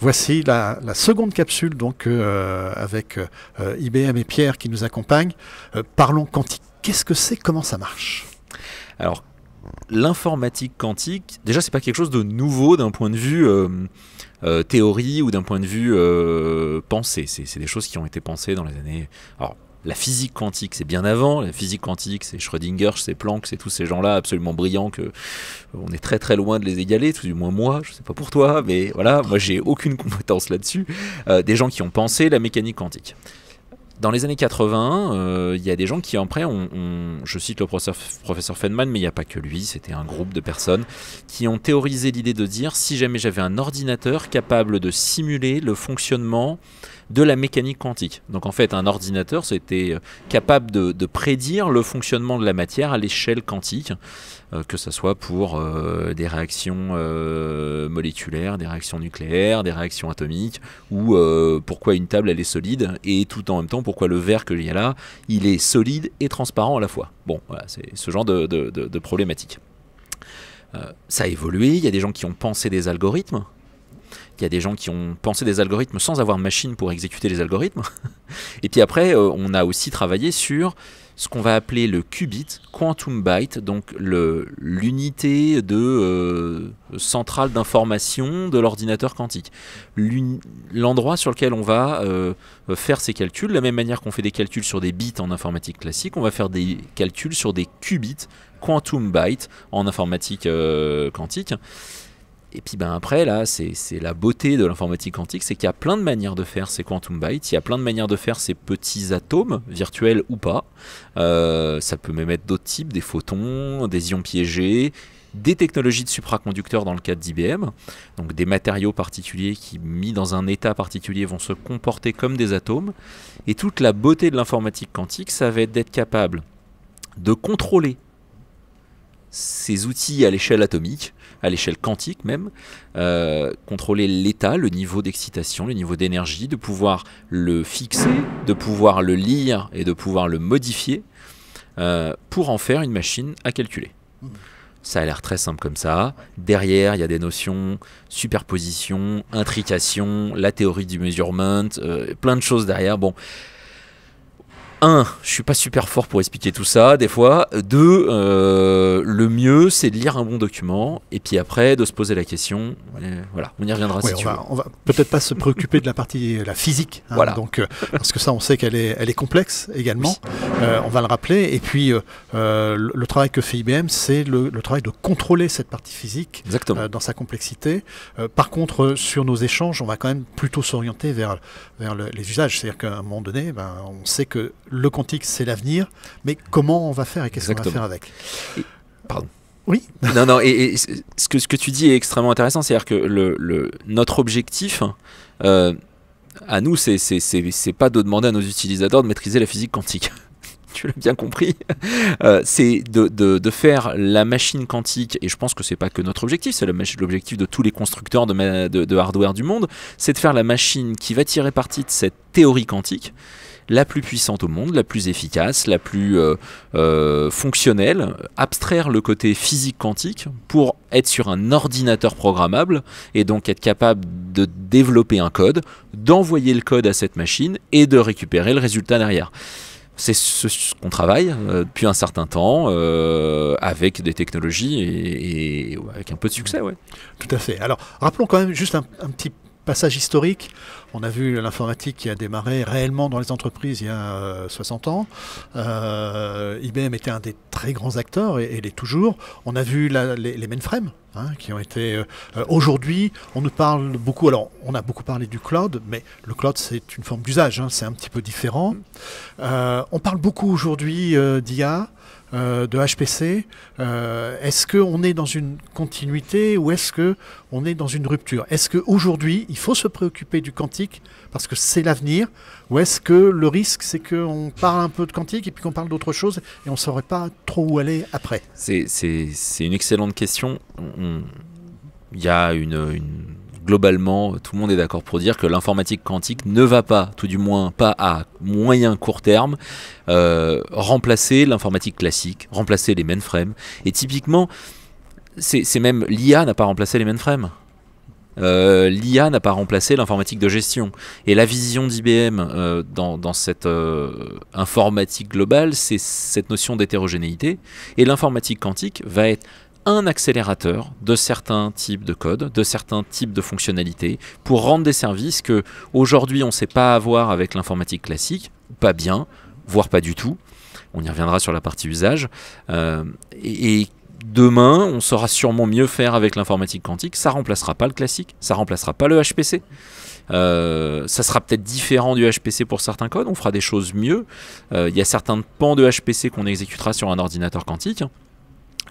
Voici la, seconde capsule donc euh, avec euh, IBM et Pierre qui nous accompagnent. Euh, parlons quantique. Qu'est-ce que c'est Comment ça marche Alors l'informatique quantique, déjà c'est pas quelque chose de nouveau d'un point de vue théorie ou d'un point de vue pensée. C'est des choses qui ont été pensées dans les années. La physique quantique, c'est bien avant. La physique quantique, c'est Schrödinger, c'est Planck, c'est tous ces gens-là absolument brillants que euh, on est très très loin de les égaler, tout du moins moi, je ne sais pas pour toi, mais voilà, moi j'ai aucune compétence là-dessus. Euh, des gens qui ont pensé la mécanique quantique dans les années 80, euh, il y a des gens qui, après, je cite le professeur, professeur Feynman, mais il n'y a pas que lui, c'était un groupe de personnes qui ont théorisé l'idée de dire si jamais j'avais un ordinateur capable de simuler le fonctionnement de la mécanique quantique. Donc en fait, un ordinateur, c'était euh, capable de, prédire le fonctionnement de la matière à l'échelle quantique, euh, que ce soit pour euh, des réactions moléculaires, des réactions nucléaires, des réactions atomiques, ou pourquoi une table, elle est solide, et tout en même temps, pourquoi le verre que j'ai là, il est solide et transparent à la fois. Bon, voilà, c'est ce genre de, de problématique. ça a évolué, il y a des gens qui ont pensé des algorithmes il y a des gens qui ont pensé des algorithmes sans avoir machine pour exécuter les algorithmes. Et puis après, euh, on a aussi travaillé sur ce qu'on va appeler le qubit, quantum byte, donc l'unité de euh, centrale d'information de l'ordinateur quantique. L'endroit sur lequel on va euh, faire ces calculs, de la même manière qu'on fait des calculs sur des bits en informatique classique, on va faire des calculs sur des qubits, quantum byte, en informatique quantique. Et puis ben après, là, c'est la beauté de l'informatique quantique, c'est qu'il y a plein de manières de faire ces quantum bytes, il y a plein de manières de faire ces petits atomes, virtuels ou pas. Euh, ça peut même être d'autres types, des photons, des ions piégés, des technologies de supraconducteurs dans le cadre d'IBM, donc des matériaux particuliers qui, mis dans un état particulier, vont se comporter comme des atomes. Et toute la beauté de l'informatique quantique, ça va être d'être capable de contrôler ces outils à l'échelle atomique, à l'échelle quantique même, euh, contrôler l'état, le niveau d'excitation, le niveau d'énergie, de pouvoir le fixer, de pouvoir le lire et de pouvoir le modifier euh, pour en faire une machine à calculer. Ça a l'air très simple comme ça. Derrière, il y a des notions, superposition, intrication, la théorie du measurement, euh, plein de choses derrière. Bon, un, je suis pas super fort pour expliquer tout ça, des fois. Deux, euh, le mieux, c'est de lire un bon document et puis après de se poser la question. Voilà, on y reviendra si on tu va, veux. peut-être pas se préoccuper de la partie euh, la physique. Hein, voilà. Donc, euh, parce que ça, on sait qu'elle est, elle est complexe également. Euh, on va le rappeler. Et puis, euh, le, le, travail que fait IBM, c'est le, le, travail de contrôler cette partie physique dans sa complexité. par contre, sur nos échanges, on va quand même plutôt s'orienter vers, vers les usages. C'est-à-dire qu'à un moment donné, ben, on sait que le quantique, c'est l'avenir, mais comment on va faire et qu'est-ce qu'on va faire avec Pardon. Oui. non, non, et, ce, que, ce, que, tu dis est extrêmement intéressant, c'est-à-dire que le, le, notre objectif, euh, à nous, c'est pas de demander à nos utilisateurs de maîtriser la physique quantique tu l'as bien compris, euh, c'est de, faire la machine quantique, et je pense que c'est pas que notre objectif, c'est l'objectif de tous les constructeurs de, de hardware du monde, c'est de faire la machine qui va tirer parti de cette théorie quantique la plus puissante au monde, la plus efficace, la plus euh, euh, fonctionnelle, abstraire le côté physique quantique pour être sur un ordinateur programmable et donc être capable de développer un code, d'envoyer le code à cette machine et de récupérer le résultat derrière. C'est ce qu'on travaille euh, depuis un certain temps avec des technologies et, avec un peu de succès. Ouais. Tout à fait. Alors, rappelons quand même juste un petit passage historique. On a vu l'informatique qui a démarré réellement dans les entreprises il y a 60 euh, ans. Euh, IBM était un des très grands acteurs et, elle l'est toujours. On a vu les, mainframes hein, qui ont été... Euh, aujourd'hui, on nous parle beaucoup... Alors, on a beaucoup parlé du cloud, mais le cloud, c'est une forme d'usage. Hein, c'est un petit peu différent. on parle beaucoup aujourd'hui d'IA. Euh, de HPC, euh, est-ce qu'on est dans une continuité ou est-ce qu'on est dans une rupture Est-ce qu'aujourd'hui, il faut se préoccuper du quantique parce que c'est l'avenir ou est-ce que le risque, c'est qu'on parle un peu de quantique et puis qu'on parle d'autre chose et on ne saurait pas trop où aller après C'est une excellente question. Il y a une globalement, tout le monde est d'accord pour dire que l'informatique quantique ne va pas, tout du moins pas à moyen court terme, euh, remplacer l'informatique classique, remplacer les mainframes. Et typiquement, c'est même l'IA n'a pas remplacé les mainframes. Euh, L'IA n'a pas remplacé l'informatique de gestion. Et la vision d'IBM euh, dans, cette informatique globale, c'est cette notion d'hétérogénéité. Et l'informatique quantique va être un accélérateur de certains types de codes, de certains types de fonctionnalités, pour rendre des services que aujourd'hui on ne sait pas avoir avec l'informatique classique, pas bien, voire pas du tout. On y reviendra sur la partie usage. Euh, et, demain, on saura sûrement mieux faire avec l'informatique quantique. Ça remplacera pas le classique, ça remplacera pas le HPC. Euh, ça sera peut-être différent du HPC pour certains codes, on fera des choses mieux. Euh, il y a certains pans de HPC qu'on exécutera sur un ordinateur quantique.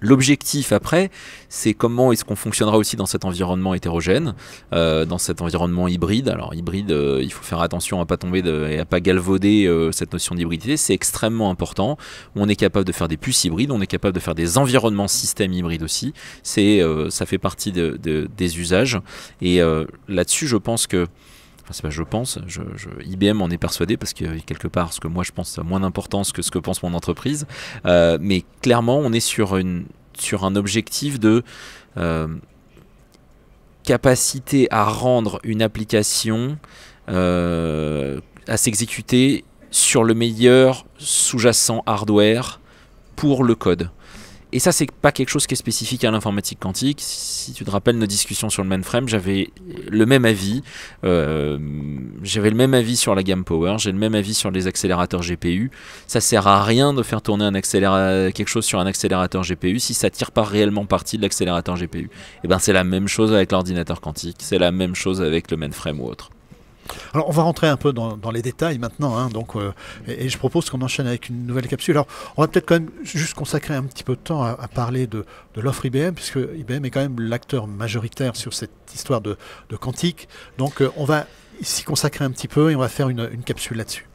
L'objectif après, c'est comment est-ce qu'on fonctionnera aussi dans cet environnement hétérogène, euh, dans cet environnement hybride. Alors hybride, euh, il faut faire attention à pas tomber et à pas galvauder euh, cette notion d'hybridité. C'est extrêmement important. On est capable de faire des puces hybrides, on est capable de faire des environnements systèmes hybrides aussi. C'est, ça fait partie des usages. Et là-dessus, je pense que je pense, IBM en est persuadé parce que quelque part ce que moi je pense a moins d'importance que ce que pense mon entreprise, euh, mais clairement on est sur, un objectif de euh, capacité à rendre une application euh, à s'exécuter sur le meilleur sous-jacent hardware pour le code. Et ça, c'est pas quelque chose qui est spécifique à l'informatique quantique. Si tu te rappelles nos discussions sur le mainframe, j'avais le même avis. Euh, j'avais le même avis sur la gamme Power, j'ai le même avis sur les accélérateurs GPU. Ça sert à rien de faire tourner un quelque chose sur un accélérateur GPU si ça tire pas réellement parti de l'accélérateur GPU. Et eh ben c'est la même chose avec l'ordinateur quantique, c'est la même chose avec le mainframe ou autre. Alors on va rentrer un peu dans, les détails maintenant, hein, donc, euh, et, je propose qu'on enchaîne avec une nouvelle capsule. Alors on va peut-être quand même juste consacrer un petit peu de temps à, parler de, de l'offre IBM, puisque IBM est quand même l'acteur majoritaire sur cette histoire de, quantique. Donc euh, on va s'y consacrer un petit peu et on va faire une capsule là-dessus.